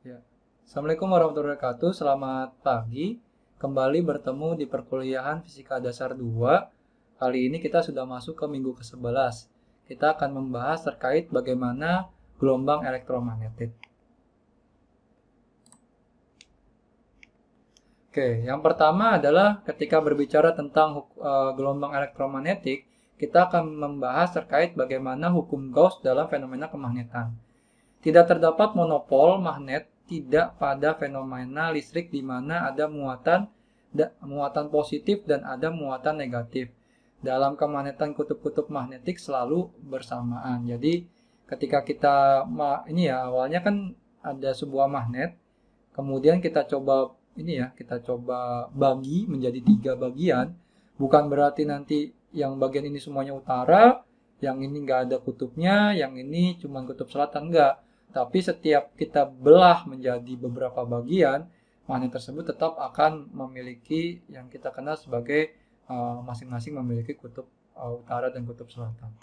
Ya. Assalamualaikum warahmatullahi wabarakatuh. Selamat pagi. Kembali bertemu di perkuliahan Fisika Dasar 2. Kali ini kita sudah masuk ke minggu ke-11. Kita akan membahas terkait bagaimana gelombang elektromagnetik. Oke, yang pertama adalah ketika berbicara tentang e, gelombang elektromagnetik, kita akan membahas terkait bagaimana hukum Gauss dalam fenomena kemagnetan. Tidak terdapat monopol magnet tidak pada fenomena listrik di mana ada muatan muatan positif dan ada muatan negatif. Dalam kemagnetan kutub-kutub magnetik selalu bersamaan. Jadi ketika kita ini ya awalnya kan ada sebuah magnet, kemudian kita coba ini ya kita coba bagi menjadi tiga bagian. Bukan berarti nanti yang bagian ini semuanya utara, yang ini nggak ada kutubnya, yang ini cuma kutub selatan nggak tapi setiap kita belah menjadi beberapa bagian, magnet tersebut tetap akan memiliki yang kita kenal sebagai eh, masing-masing uh, memiliki kutub uh, utara dan kutub selatan.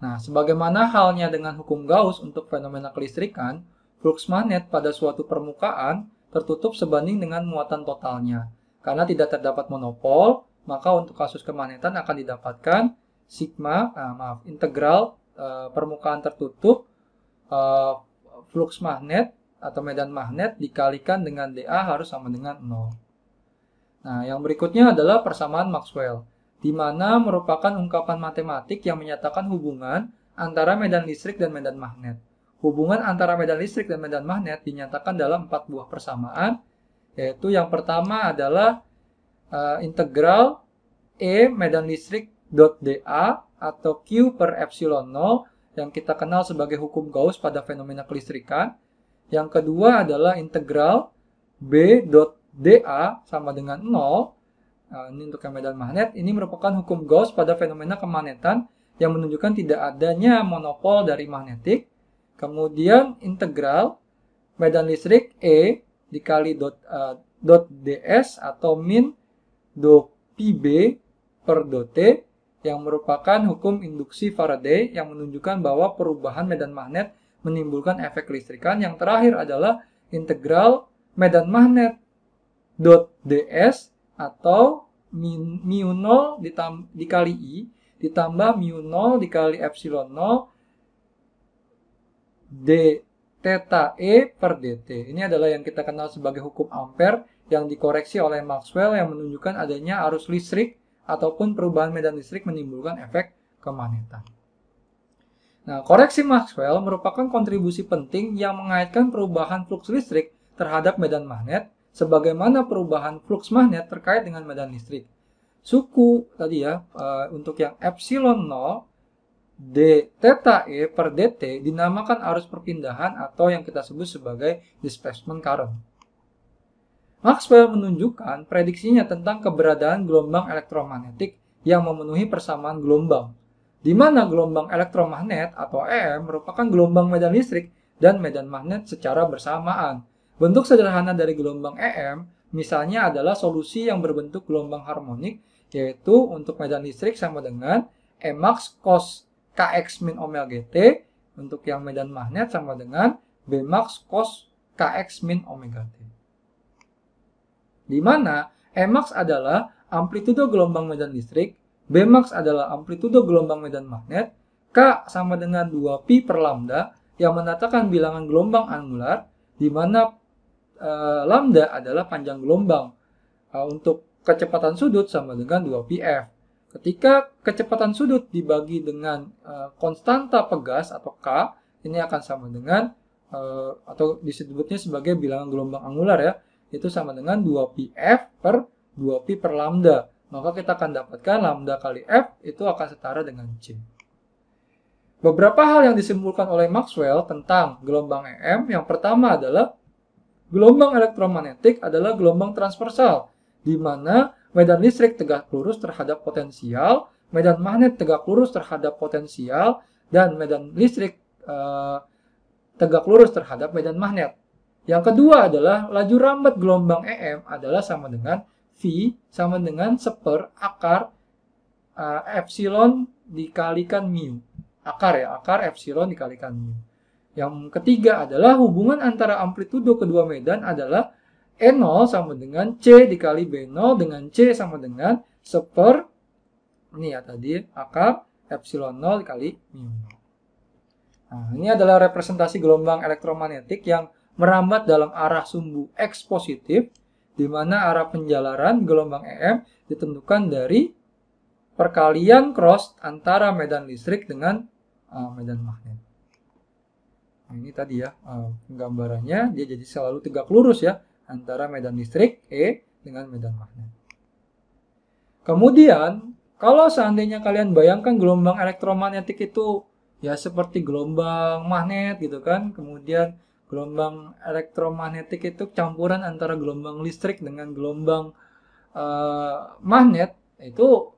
Nah, sebagaimana halnya dengan hukum Gauss untuk fenomena kelistrikan, flux magnet pada suatu permukaan tertutup sebanding dengan muatan totalnya. Karena tidak terdapat monopol, maka untuk kasus kemagnetan akan didapatkan sigma, uh, maaf, integral uh, permukaan tertutup Eh, flux magnet atau medan magnet dikalikan dengan DA harus sama dengan 0. Nah, yang berikutnya adalah persamaan Maxwell, di mana merupakan ungkapan matematik yang menyatakan hubungan antara medan listrik dan medan magnet. Hubungan antara medan listrik dan medan magnet dinyatakan dalam empat buah persamaan, yaitu yang pertama adalah uh, integral E medan listrik dot DA atau Q per epsilon 0 yang kita kenal sebagai hukum Gauss pada fenomena kelistrikan. Yang kedua adalah integral B dot DA sama dengan 0. Nah, ini untuk yang medan magnet. Ini merupakan hukum Gauss pada fenomena kemagnetan yang menunjukkan tidak adanya monopol dari magnetik. Kemudian integral medan listrik E dikali dot, uh, dot ds atau min do pb per dot t yang merupakan hukum induksi Faraday yang menunjukkan bahwa perubahan medan magnet menimbulkan efek listrikan. Yang terakhir adalah integral medan magnet dot ds atau mu 0 dikali i ditambah mu 0 dikali epsilon 0 d theta e per dt. Ini adalah yang kita kenal sebagai hukum ampere yang dikoreksi oleh Maxwell yang menunjukkan adanya arus listrik ataupun perubahan medan listrik menimbulkan efek kemagnetan. Nah, koreksi Maxwell merupakan kontribusi penting yang mengaitkan perubahan fluks listrik terhadap medan magnet sebagaimana perubahan fluks magnet terkait dengan medan listrik. Suku tadi ya, e, untuk yang epsilon 0 d theta e per dt dinamakan arus perpindahan atau yang kita sebut sebagai displacement current. Maxwell menunjukkan prediksinya tentang keberadaan gelombang elektromagnetik yang memenuhi persamaan gelombang, di mana gelombang elektromagnet atau EM merupakan gelombang medan listrik dan medan magnet secara bersamaan. Bentuk sederhana dari gelombang EM misalnya adalah solusi yang berbentuk gelombang harmonik yaitu untuk medan listrik sama dengan Emax cos Kx min omega t, untuk yang medan magnet sama dengan Bmax cos Kx min omega T di mana Emax adalah amplitudo gelombang medan listrik, Bmax adalah amplitudo gelombang medan magnet, K sama dengan 2pi per lambda yang menatakan bilangan gelombang angular, di mana e, lambda adalah panjang gelombang. E, untuk kecepatan sudut sama dengan 2pf. Ketika kecepatan sudut dibagi dengan e, konstanta pegas atau K, ini akan sama dengan e, atau disebutnya sebagai bilangan gelombang angular ya, itu sama dengan 2pf per 2p per lambda. Maka kita akan dapatkan lambda kali f itu akan setara dengan c. Beberapa hal yang disimpulkan oleh Maxwell tentang gelombang EM, yang pertama adalah gelombang elektromagnetik adalah gelombang transversal, di mana medan listrik tegak lurus terhadap potensial, medan magnet tegak lurus terhadap potensial, dan medan listrik uh, tegak lurus terhadap medan magnet. Yang kedua adalah laju rambat gelombang EM adalah sama dengan V sama dengan seper akar uh, epsilon dikalikan mu. Akar ya, akar epsilon dikalikan mu. Yang ketiga adalah hubungan antara amplitudo kedua medan adalah E0 sama dengan C dikali B0 dengan C sama dengan seper ini ya tadi akar epsilon 0 dikali mu. Nah, ini adalah representasi gelombang elektromagnetik yang merambat dalam arah sumbu X positif, di mana arah penjalaran gelombang EM ditentukan dari perkalian cross antara medan listrik dengan uh, medan magnet. Nah, ini tadi ya uh, gambarannya, dia jadi selalu tegak lurus ya antara medan listrik E dengan medan magnet. Kemudian, kalau seandainya kalian bayangkan gelombang elektromagnetik itu ya seperti gelombang magnet gitu kan, kemudian Gelombang elektromagnetik itu campuran antara gelombang listrik dengan gelombang uh, magnet itu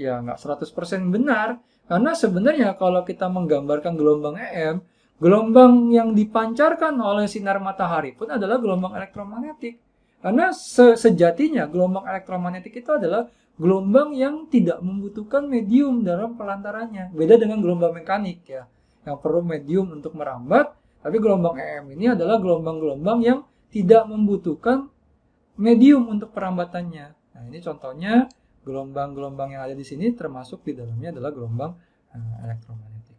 ya nggak 100% benar. Karena sebenarnya kalau kita menggambarkan gelombang EM, gelombang yang dipancarkan oleh sinar matahari pun adalah gelombang elektromagnetik. Karena se sejatinya gelombang elektromagnetik itu adalah gelombang yang tidak membutuhkan medium dalam pelantarannya. Beda dengan gelombang mekanik ya, yang perlu medium untuk merambat tapi gelombang EM ini adalah gelombang-gelombang yang tidak membutuhkan medium untuk perambatannya. Nah, ini contohnya gelombang-gelombang yang ada di sini termasuk di dalamnya adalah gelombang eh, elektromagnetik.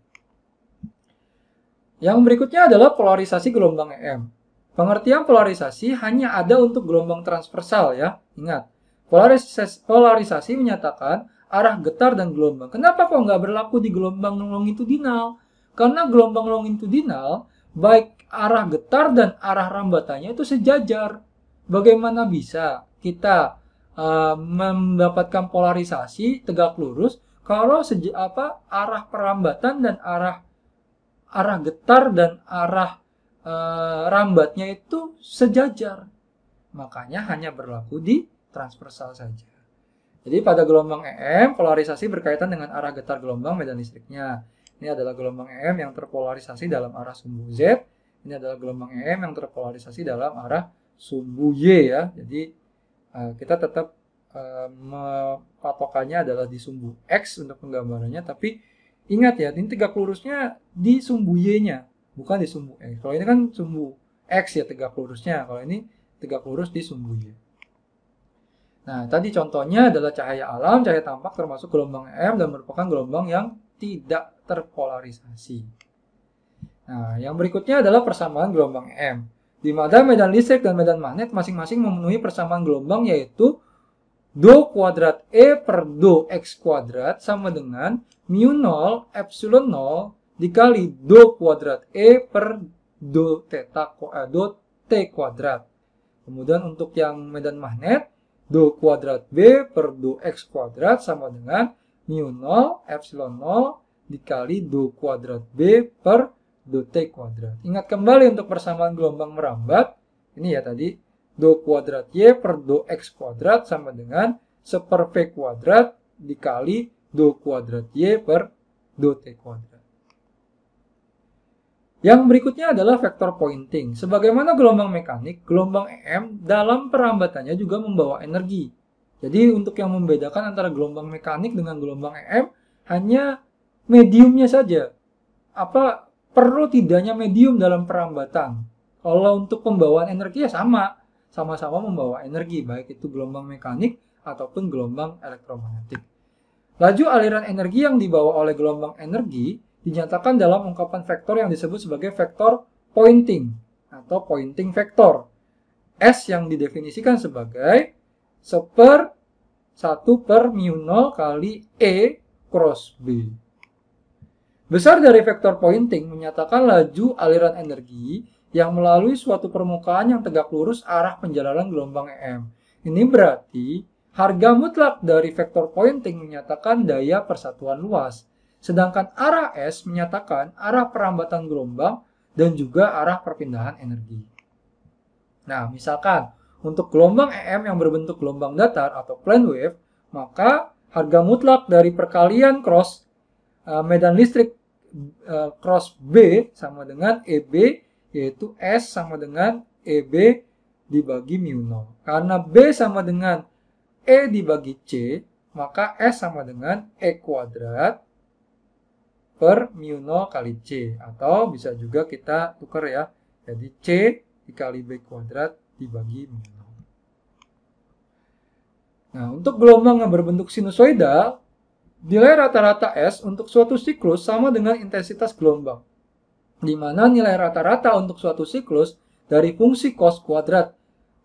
Yang berikutnya adalah polarisasi gelombang EM. Pengertian polarisasi hanya ada untuk gelombang transversal ya. Ingat, polarisasi, polarisasi menyatakan arah getar dan gelombang. Kenapa kok nggak berlaku di gelombang longitudinal? Karena gelombang longitudinal baik arah getar dan arah rambatannya itu sejajar. Bagaimana bisa kita uh, mendapatkan polarisasi tegak lurus kalau seja, apa arah perambatan dan arah arah getar dan arah uh, rambatnya itu sejajar. Makanya hanya berlaku di transversal saja. Jadi pada gelombang EM, polarisasi berkaitan dengan arah getar gelombang medan listriknya. Ini adalah gelombang EM yang terpolarisasi dalam arah sumbu Z. Ini adalah gelombang EM yang terpolarisasi dalam arah sumbu Y ya. Jadi eh, kita tetap uh, eh, patokannya adalah di sumbu X untuk penggambarannya. Tapi ingat ya, ini tegak lurusnya di sumbu Y-nya, bukan di sumbu X. Kalau ini kan sumbu X ya tegak lurusnya. Kalau ini tegak lurus di sumbu Y. Nah, tadi contohnya adalah cahaya alam, cahaya tampak termasuk gelombang EM dan merupakan gelombang yang tidak terpolarisasi. Nah, yang berikutnya adalah persamaan gelombang M, di mana medan listrik dan medan magnet masing-masing memenuhi persamaan gelombang yaitu Do kuadrat E per Do X kuadrat sama dengan mu 0 epsilon 0 dikali Do kuadrat E per Do theta eh, Do T kuadrat. Kemudian untuk yang medan magnet, Do kuadrat B per Do X kuadrat sama dengan mu 0 epsilon 0 dikali 2 kuadrat B per 2T kuadrat. Ingat kembali untuk persamaan gelombang merambat. Ini ya tadi 2 kuadrat Y per 2X kuadrat sama dengan 1 per kuadrat dikali 2 kuadrat Y per 2T kuadrat. Yang berikutnya adalah vektor pointing. Sebagaimana gelombang mekanik, gelombang EM dalam perambatannya juga membawa energi. Jadi untuk yang membedakan antara gelombang mekanik dengan gelombang EM hanya mediumnya saja. Apa perlu tidaknya medium dalam perambatan? Kalau untuk pembawaan energi ya sama, sama-sama membawa energi baik itu gelombang mekanik ataupun gelombang elektromagnetik. Laju aliran energi yang dibawa oleh gelombang energi dinyatakan dalam ungkapan vektor yang disebut sebagai vektor pointing atau pointing vektor. S yang didefinisikan sebagai seper 1 per mu 0 kali E cross B. Besar dari vektor pointing menyatakan laju aliran energi yang melalui suatu permukaan yang tegak lurus arah penjalanan gelombang EM. Ini berarti harga mutlak dari vektor pointing menyatakan daya persatuan luas, sedangkan arah S menyatakan arah perambatan gelombang dan juga arah perpindahan energi. Nah, misalkan untuk gelombang EM yang berbentuk gelombang datar atau plane wave, maka harga mutlak dari perkalian cross eh, medan listrik E, cross B sama dengan EB yaitu S sama dengan EB dibagi mu 0. Karena B sama dengan E dibagi C, maka S sama dengan E kuadrat per mu 0 kali C. Atau bisa juga kita tukar ya. Jadi C dikali B kuadrat dibagi mu 0. Nah, untuk gelombang yang berbentuk sinusoidal, Nilai rata-rata S untuk suatu siklus sama dengan intensitas gelombang, di mana nilai rata-rata untuk suatu siklus dari fungsi cos kuadrat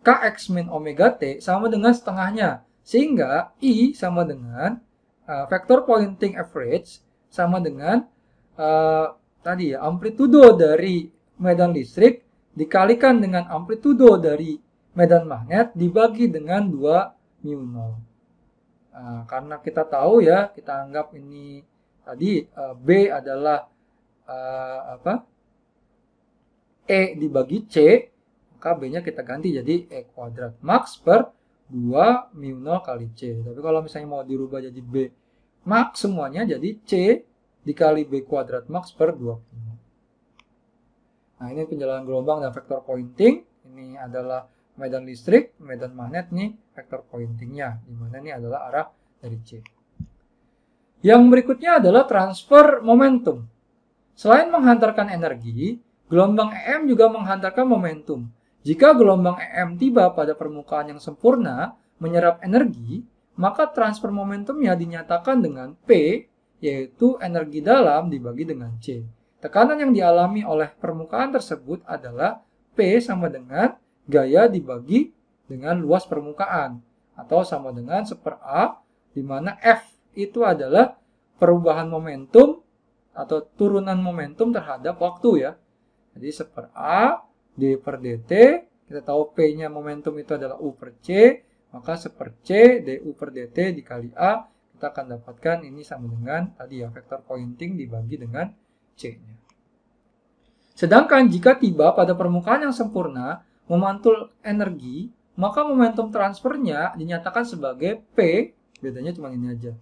Kx min omega t sama dengan setengahnya. Sehingga I sama dengan uh, vektor pointing average sama dengan uh, tadi ya amplitudo dari medan listrik dikalikan dengan amplitudo dari medan magnet dibagi dengan 2 mu 0. Eh, karena kita tahu ya, kita anggap ini tadi uh, B adalah uh, apa? E dibagi C, maka B-nya kita ganti jadi E kuadrat max per 2 mu 0 kali C. Tapi kalau misalnya mau dirubah jadi B max semuanya jadi C dikali B kuadrat max per 2 Nah, ini penjelasan gelombang dan vektor pointing. Ini adalah medan listrik, medan magnet nih vektor pointingnya, di mana ini adalah arah dari C. Yang berikutnya adalah transfer momentum. Selain menghantarkan energi, gelombang EM juga menghantarkan momentum. Jika gelombang EM tiba pada permukaan yang sempurna, menyerap energi, maka transfer momentumnya dinyatakan dengan P, yaitu energi dalam dibagi dengan C. Tekanan yang dialami oleh permukaan tersebut adalah P sama dengan gaya dibagi dengan luas permukaan atau sama dengan seper A di mana F itu adalah perubahan momentum atau turunan momentum terhadap waktu ya. Jadi seper A D per DT kita tahu P-nya momentum itu adalah U per C maka seper C C DU per DT dikali A kita akan dapatkan ini sama dengan tadi ya vektor pointing dibagi dengan C-nya. Sedangkan jika tiba pada permukaan yang sempurna, memantul energi, maka momentum transfernya dinyatakan sebagai P, bedanya cuma ini aja.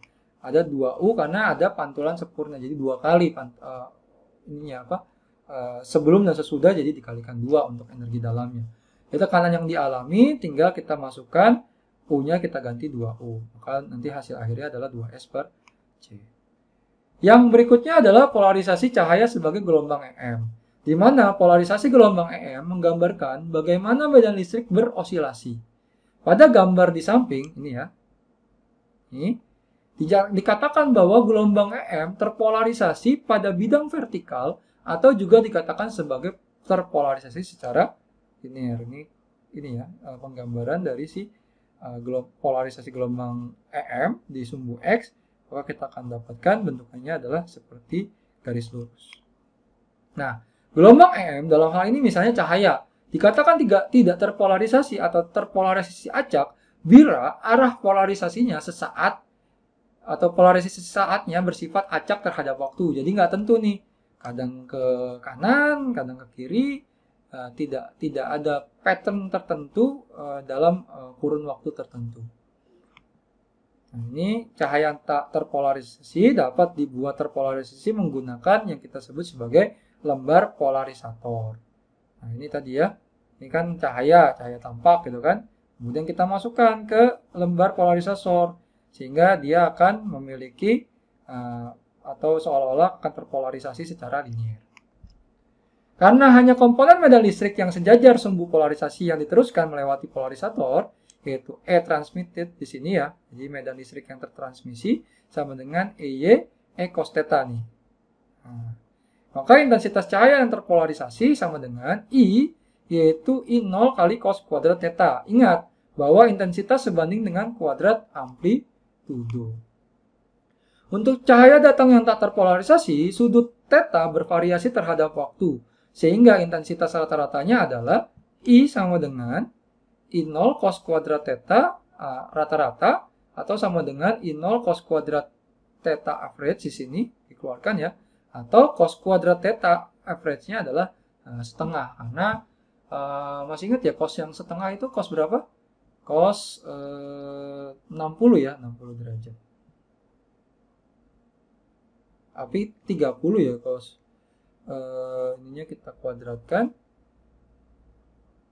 Ada 2U karena ada pantulan sempurna, jadi dua kali pant, uh, eh, ini apa uh, sebelum dan sesudah jadi dikalikan dua untuk energi dalamnya. Jadi tekanan yang dialami tinggal kita masukkan punya kita ganti 2U. Maka nanti hasil akhirnya adalah 2S per C. Yang berikutnya adalah polarisasi cahaya sebagai gelombang EM di mana polarisasi gelombang EM menggambarkan bagaimana medan listrik berosilasi. Pada gambar di samping ini ya, ini dikatakan bahwa gelombang EM terpolarisasi pada bidang vertikal atau juga dikatakan sebagai terpolarisasi secara linear. Ini ini ya e, penggambaran dari si uh, polarisasi gelombang EM di sumbu X, maka kita akan dapatkan bentukannya adalah seperti garis lurus. Nah, Gelombang EM dalam hal ini misalnya cahaya. Dikatakan tidak terpolarisasi atau terpolarisasi acak bila arah polarisasinya sesaat atau polarisasi sesaatnya bersifat acak terhadap waktu. Jadi nggak tentu nih, kadang ke kanan, kadang ke kiri, eh, tidak tidak ada pattern tertentu eh, dalam eh, kurun waktu tertentu. Nah, ini cahaya tak terpolarisasi dapat dibuat terpolarisasi menggunakan yang kita sebut sebagai lembar polarisator. Nah, ini tadi ya. Ini kan cahaya, cahaya tampak gitu kan. Kemudian kita masukkan ke lembar polarisator sehingga dia akan memiliki uh, atau seolah-olah akan terpolarisasi secara linier. Karena hanya komponen medan listrik yang sejajar sumbu polarisasi yang diteruskan melewati polarisator, yaitu E transmitted di sini ya. Jadi medan listrik yang tertransmisi sama dengan EY E cos theta nih. Nah, maka intensitas cahaya yang terpolarisasi sama dengan I, yaitu I0 kali cos kuadrat theta. Ingat, bahwa intensitas sebanding dengan kuadrat amplitudo. Untuk cahaya datang yang tak terpolarisasi, sudut theta bervariasi terhadap waktu, sehingga intensitas rata-ratanya adalah I sama dengan I0 cos kuadrat theta rata-rata atau sama dengan I0 cos kuadrat theta average di sini dikeluarkan ya atau cos kuadrat theta average-nya adalah uh, setengah karena uh, masih ingat ya cos yang setengah itu cos berapa? Cos eh, uh, 60 ya, 60 derajat. Tapi 30 ya cos uh, ininya kita kuadratkan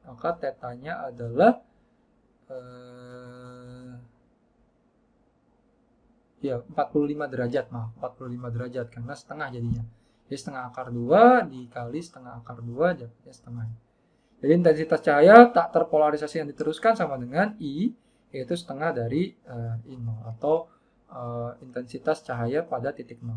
maka tetanya adalah ya 45 derajat maaf 45 derajat karena setengah jadinya jadi setengah akar 2 dikali setengah akar 2 jadinya setengah jadi intensitas cahaya tak terpolarisasi yang diteruskan sama dengan I yaitu setengah dari uh, eh, I0 atau uh, intensitas cahaya pada titik 0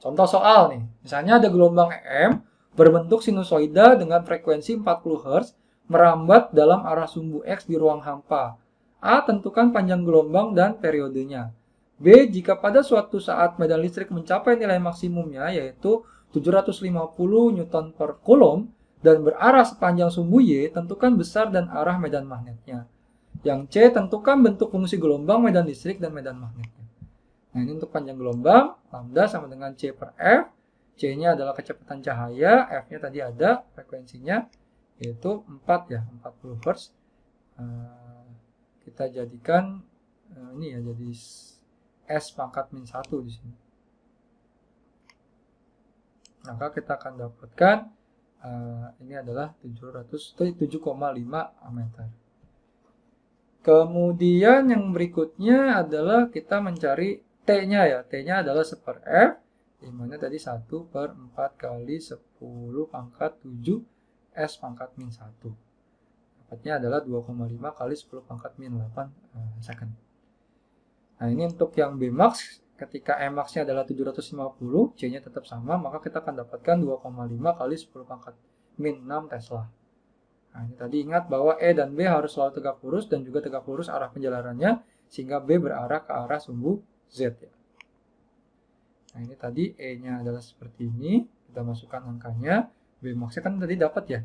contoh soal nih misalnya ada gelombang M berbentuk sinusoida dengan frekuensi 40 Hz merambat dalam arah sumbu X di ruang hampa A. Tentukan panjang gelombang dan periodenya. B. Jika pada suatu saat medan listrik mencapai nilai maksimumnya yaitu 750 Newton per kolom dan berarah sepanjang sumbu Y, tentukan besar dan arah medan magnetnya. Yang C. Tentukan bentuk fungsi gelombang medan listrik dan medan magnetnya. Nah ini untuk panjang gelombang, lambda sama dengan C per F. C-nya adalah kecepatan cahaya, F-nya tadi ada frekuensinya, yaitu 4 ya, 40 Hz. Hmm kita jadikan eh, ini ya jadi S pangkat min 1 di sini. Maka kita akan dapatkan eh, ini adalah 700 7,5 meter. Kemudian yang berikutnya adalah kita mencari T-nya ya. T-nya adalah 1 per F. Dimana tadi 1 per 4 kali 10 pangkat 7 S pangkat min 1 tepatnya adalah 2,5 kali 10 pangkat min 8 eh, second. Nah ini untuk yang Bmax, ketika Emax-nya adalah 750, C-nya tetap sama, maka kita akan dapatkan 2,5 kali 10 pangkat min 6 Tesla. Nah ini tadi ingat bahwa E dan B harus selalu tegak lurus dan juga tegak lurus arah penjalarannya sehingga B berarah ke arah sumbu Z. Ya. Nah ini tadi E-nya adalah seperti ini, kita masukkan angkanya, B max kan tadi dapat ya,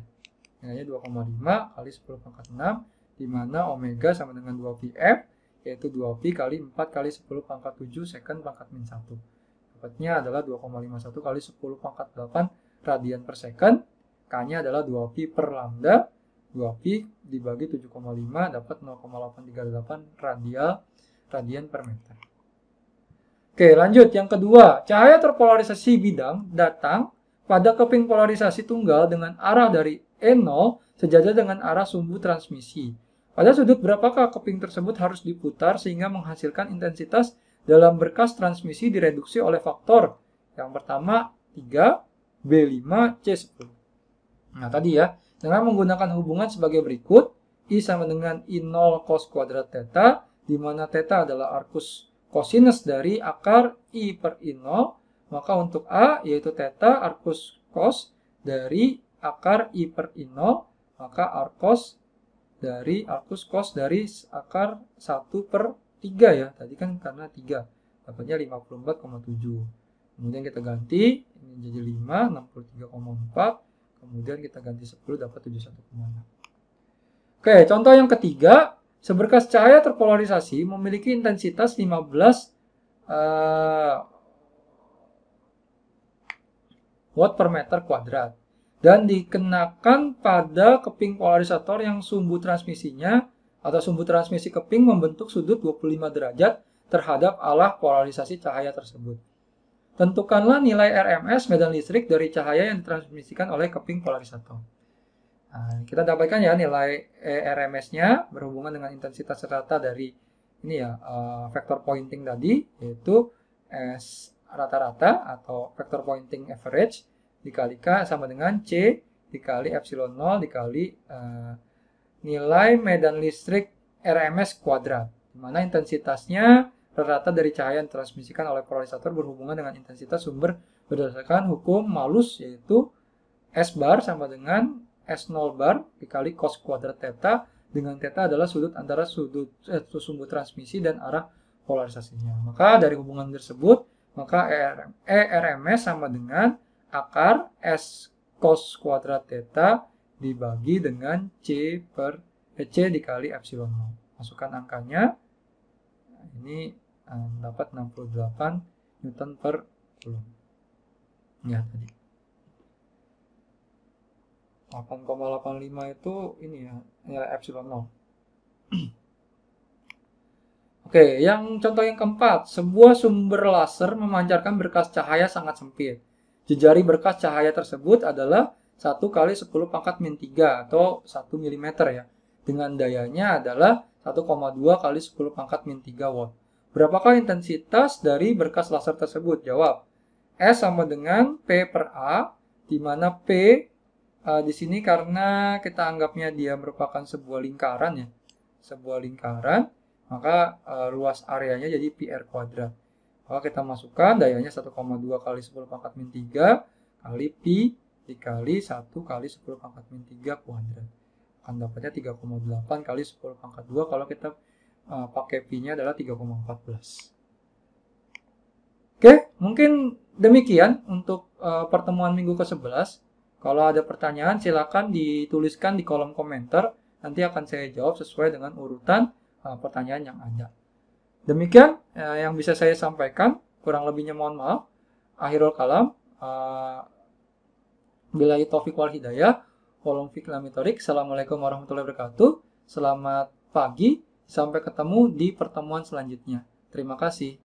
nilainya 2,5 kali 10 pangkat 6 di mana omega sama dengan 2pf yaitu 2 pi kali 4 kali 10 pangkat 7 second pangkat min 1 dapatnya adalah 2,51 kali 10 pangkat 8 radian per second k nya adalah 2 pi per lambda 2 pi dibagi 7,5 dapat 0,838 radial radian per meter Oke lanjut yang kedua cahaya terpolarisasi bidang datang pada keping polarisasi tunggal dengan arah dari E0 sejajar dengan arah sumbu transmisi. Pada sudut berapakah keping tersebut harus diputar sehingga menghasilkan intensitas dalam berkas transmisi direduksi oleh faktor yang pertama 3, B5, C10. Nah tadi ya, dengan menggunakan hubungan sebagai berikut, I sama dengan I0 cos kuadrat theta, di mana theta adalah arkus kosinus dari akar I per I0, maka untuk A yaitu theta arcos cos dari akar I per I 0, maka arcos dari arcus cos dari akar 1 per 3 ya. Tadi kan karena 3, dapatnya 54,7. Kemudian kita ganti, ini jadi 5, 63,4. Kemudian kita ganti 10, dapat 71,6. Oke, contoh yang ketiga. Seberkas cahaya terpolarisasi memiliki intensitas 15 uh, watt per meter kuadrat dan dikenakan pada keping polarisator yang sumbu transmisinya atau sumbu transmisi keping membentuk sudut 25 derajat terhadap alah polarisasi cahaya tersebut. Tentukanlah nilai RMS medan listrik dari cahaya yang ditransmisikan oleh keping polarisator. Nah, kita dapatkan ya nilai eh, RMS-nya berhubungan dengan intensitas rata dari ini ya uh, vektor pointing tadi yaitu S rata-rata atau vector pointing average dikalikan sama dengan C dikali epsilon 0 dikali uh, nilai medan listrik RMS kuadrat. Dimana intensitasnya rata-rata dari cahaya yang transmisikan oleh polarisator berhubungan dengan intensitas sumber berdasarkan hukum malus yaitu S bar sama dengan S0 bar dikali cos kuadrat theta dengan theta adalah sudut antara sudut eh, sumbu transmisi dan arah polarisasinya. Maka dari hubungan tersebut maka ERM, ERMS sama dengan akar S cos kuadrat theta dibagi dengan C per eh, C dikali epsilon 0. Masukkan angkanya. Ini eh, dapat 68 Newton per coulomb. Ya tadi. 8,85 itu ini ya, nilai ya, epsilon 0. Oke, yang contoh yang keempat, sebuah sumber laser memancarkan berkas cahaya sangat sempit. Jejari berkas cahaya tersebut adalah 1 kali 10 pangkat min 3 atau 1 mm ya. Dengan dayanya adalah 1,2 kali 10 pangkat min 3 watt. Berapakah intensitas dari berkas laser tersebut? Jawab, S sama dengan P per A, di mana P uh, di sini karena kita anggapnya dia merupakan sebuah lingkaran ya. Sebuah lingkaran, maka uh, eh, luas areanya jadi PR kuadrat. Maka kita masukkan dayanya 1,2 kali 10 pangkat min 3 kali pi dikali 1 kali 10 pangkat min 3 kuadrat. Akan dapatnya 3,8 kali 10 pangkat 2 kalau kita uh, pakai pi-nya adalah 3,14. Oke, mungkin demikian untuk uh, pertemuan minggu ke-11. Kalau ada pertanyaan silakan dituliskan di kolom komentar. Nanti akan saya jawab sesuai dengan urutan Eh, pertanyaan yang ada. Demikian uh, yang bisa saya sampaikan. Kurang lebihnya mohon maaf. Akhirul kalam. Uh, eh, Bila taufiq wal hidayah. Walong fiklamitorik, Assalamualaikum warahmatullahi wabarakatuh. Selamat pagi. Sampai ketemu di pertemuan selanjutnya. Terima kasih.